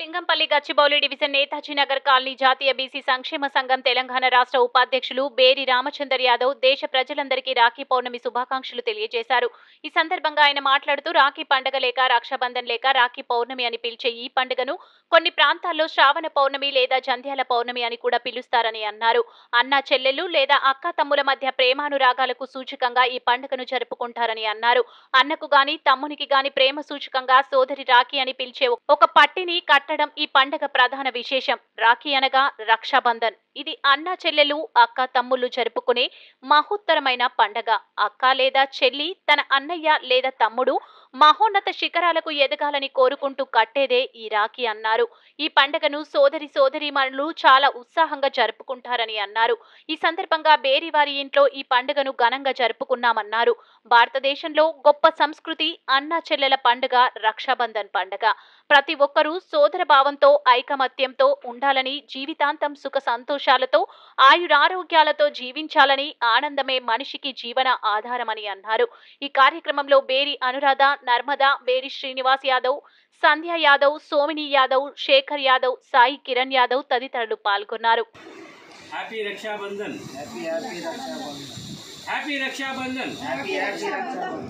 Lingampalli Gachibowli division Netaji Nagar colony జాతీయ BC సంక్షేమ సంఘం తెలంగాణ రాష్ట్ర ఉపాధ్యక్షులు బేరి రామచందర్ యాదవ్ దేశ ప్రజలందరికీ రాఖీ పౌర్ణమి శుభాకాంక్షలు తెలియజేశారు ఈ సందర్భంగా ఆయన మాట్లాడుతూ రాఖీ పండుగ లేక రక్షాబంధన్ లేక రాఖీ పౌర్ణమి అని పిలిచే ఈ పండుగను కొన్ని ప్రాంతాల్లో శ్రావణ పౌర్ణమి లేదా జంధ్యాల పౌర్ణమి అని కూడా పిలుస్తారని అన్నారు అన్న చెల్లెలు లేదా అక్క తమ్ముల మధ్య ప్రేమానురాగాలకు సూచకంగా ఈ పండుగను జరుపుకుంటారని అన్నారు అన్నకు గాని తమ్మునికి గాని ప్రేమ సూచకంగా సోదరి రాఖీ అని పిలిచే ఒక పట్టిని కట్ కట్టడం ఈ పండగ ప్రధాన విశేషం రాఖీ అనగా రక్షాబంధన్ ఇది అన్న చెల్లెలు అక్క తమ్ముళ్ళు జరుపుకునే మహోత్తరమైన పండగ అక్క లేదా చెల్లి తన అన్నయ్య లేదా తమ్ముడు మహోన్నత శిఖరాలకు ఎదగాలని కోరుకుంటూ కట్టేదే ఈ రాఖీ అన్నారు ఈ పండగను సోదరి సోదరిమణులు చాలా ఉత్సాహంగా జరుపుకుంటారని అన్నారు ఈ సందర్భంగా బేరివారి ఇంట్లో ఈ పండుగను ఘనంగా జరుపుకున్నామన్నారు భారతదేశంలో గొప్ప సంస్కృతి అన్న చెల్లెల పండుగ రక్షాబంధన్ పండుగ ప్రతి ఒక్కరూ సోదర భావంతో ఐకమత్యంతో ఉండాలని జీవితాంతం సుఖ సంతోషాలతో ఆయురారోగ్యాలతో జీవించాలని ఆనందమే మనిషికి జీవన ఆధారమని అన్నారు ఈ కార్యక్రమంలో బేరి అనురాధ నర్మద బేరి శ్రీనివాస్ యాదవ్ సంధ్య యాదవ్ సోమిని యాదవ్ శేఖర్ యాదవ్ సాయి కిరణ్ యాదవ్ తదితరులు పాల్గొన్నారు happy Raksha Bandhan happy Raksha Bandhan happy Raksha Bandhan happy Rakshabandhan